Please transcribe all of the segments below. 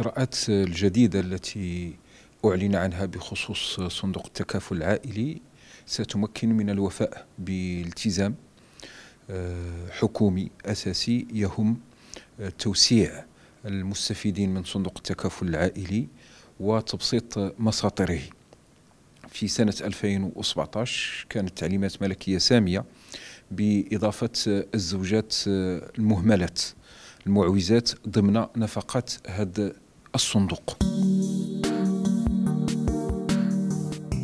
الإجراءات الجديدة التي أعلن عنها بخصوص صندوق التكافل العائلي ستمكن من الوفاء بالتزام آه، حكومي أساسي يهم آه، توسيع المستفيدين من صندوق التكافل العائلي وتبسيط مساطره في سنة 2017 كانت تعليمات ملكية سامية بإضافة الزوجات المهملات المعوزات ضمن نفقات هذا الصندوق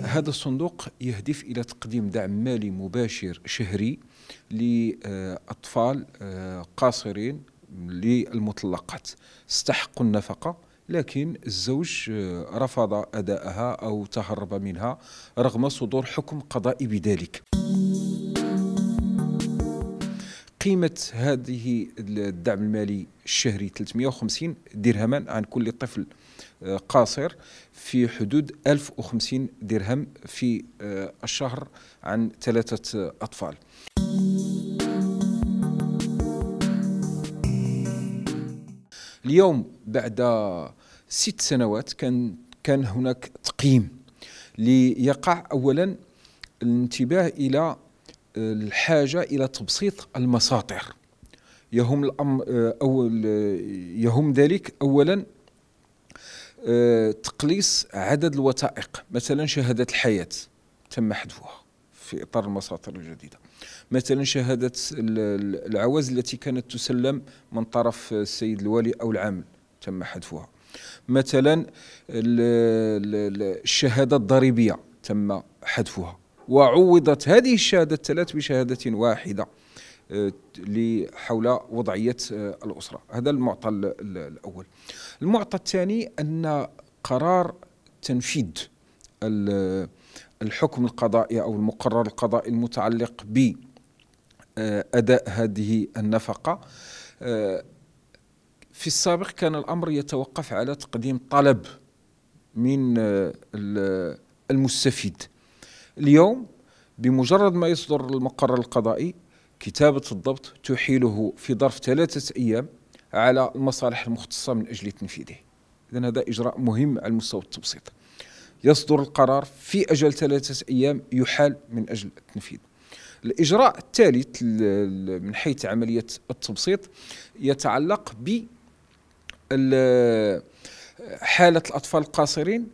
هذا الصندوق يهدف إلى تقديم دعم مالي مباشر شهري لأطفال آه، قاصرين للمطلقات استحقوا النفقة لكن الزوج آه، رفض أداءها أو تهرب منها رغم صدور حكم قضائي بذلك قيمة هذه الدعم المالي الشهري 350 درهما عن كل طفل آه، قاصر في حدود 1050 درهم في آه، الشهر عن ثلاثة آه، أطفال اليوم بعد ست سنوات كان كان هناك تقييم ليقع اولا الانتباه الى الحاجة إلى تبسيط المساطر يهم الأمر أو يهم ذلك أولا آه، تقليص عدد الوثائق مثلا شهادة الحياة تم حذفها في إطار المساطر الجديدة مثلا شهادة العواز التي كانت تسلم من طرف السيد الوالي أو العامل تم حذفها مثلا الشهادة الضريبية تم حذفها وعوضت هذه الشهادة الثلاث بشهادة واحدة آه، حول وضعية آه، الأسرة هذا المعطى الأول المعطى الثاني أن قرار تنفيذ الحكم القضائي أو المقرر القضائي المتعلق بأداء آه، هذه النفقة في السابق كان الأمر يتوقف على تقديم طلب من المستفيد اليوم بمجرد ما يصدر المقر القضائي كتابة الضبط تحيله في ظرف ثلاثة أيام على المصالح المختصة من أجل تنفيذه إذا هذا إجراء مهم على مستوى التبسيط يصدر القرار في أجل ثلاثة أيام يحال من أجل التنفيذ الإجراء الثالث من حيث عملية التبسيط يتعلق ب حالة الأطفال القاصرين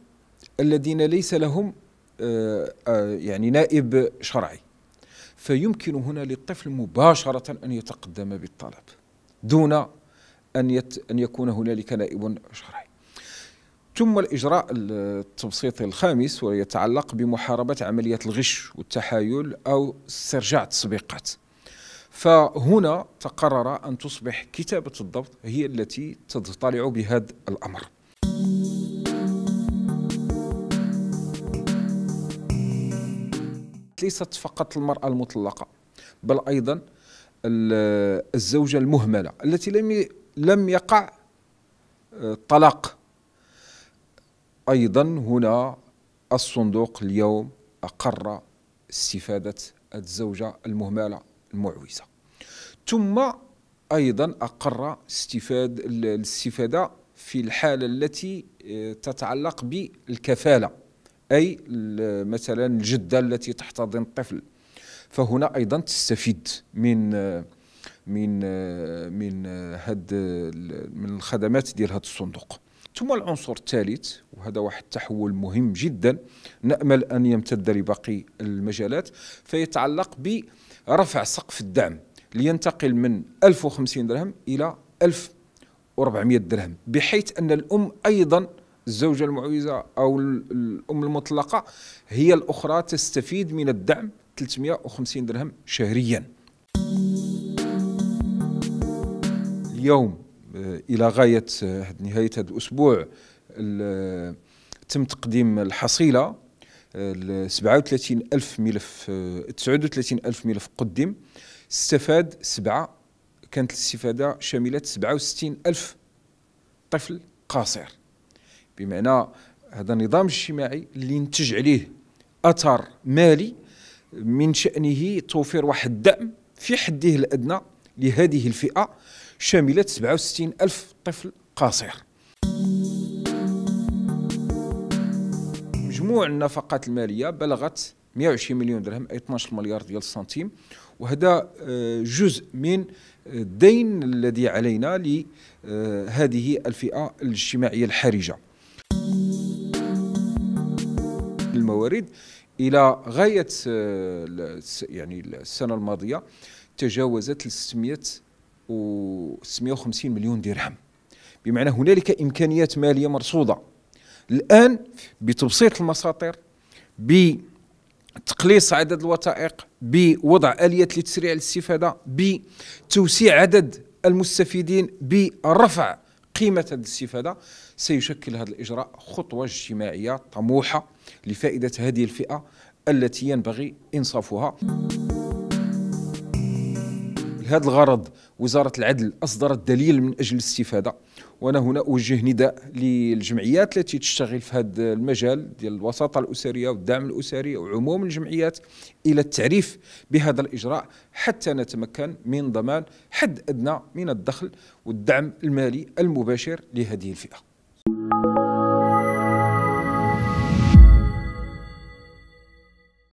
الذين ليس لهم آه، آه، يعني نائب شرعي فيمكن هنا للطفل مباشرة أن يتقدم بالطلب دون أن, يت أن يكون هنالك نائب شرعي ثم الإجراء التبسيطي الخامس ويتعلق بمحاربة عملية الغش والتحايل أو استرجاع التسبيقات فهنا تقرر أن تصبح كتابة الضبط هي التي تضطلع بهذا الأمر ليست فقط المرأة المطلقة بل أيضا الزوجة المهملة التي لم لم يقع آه، طلاق أيضا هنا الصندوق اليوم أقر استفادة الزوجة المهملة المعوزة ثم أيضا أقر استفاد الاستفادة في الحالة التي آه، تتعلق بالكفالة أي مثلا الجدة التي تحتضن الطفل فهنا أيضا تستفيد من من من هاد من الخدمات ديال هذا الصندوق ثم العنصر الثالث وهذا واحد التحول مهم جدا نامل ان يمتد لباقي المجالات فيتعلق برفع سقف الدعم لينتقل من 1050 درهم الى 1400 درهم بحيث ان الام ايضا الزوجة المعوزة أو الأم المطلقة هي الأخرى تستفيد من الدعم 350 درهم شهريا اليوم آه، إلى غاية آه، نهاية هذا الأسبوع آه، تم تقديم الحصيلة 37 ألف ملف 39 ألف ملف قدم استفاد سبعة كانت الاستفادة شملت 67 ألف طفل قاصر بمعنى هذا النظام الاجتماعي اللي نتج عليه اثر مالي من شانه توفير واحد الدعم في حده الادنى لهذه الفئه شامله 67 الف طفل قاصر مجموع النفقات الماليه بلغت 120 مليون درهم اي 12 مليار ديال السنتيم وهذا آه، جزء من آه، الدين الذي علينا لهذه الفئه الاجتماعيه الحرجه الموارد الى غايه آه، يعني السنه الماضيه تجاوز 600 و 650 مليون درهم بمعنى هنالك امكانيات ماليه مرصوده الان بتبسيط المساطر بتقليص عدد الوثائق بوضع اليات لتسريع الاستفاده بتوسيع عدد المستفيدين برفع قيمة هذه الاستفادة سيشكل هذا الإجراء خطوة اجتماعية طموحة لفائدة هذه الفئة التي ينبغي إنصافها لهذا الغرض وزارة العدل أصدرت دليل من أجل الاستفادة وأنا هنا أوجه نداء للجمعيات التي تشتغل في هذا المجال ديال الوساطة الأسرية والدعم الأسري وعموم الجمعيات إلى التعريف بهذا الإجراء حتى نتمكن من ضمان حد أدنى من الدخل والدعم المالي المباشر لهذه الفئة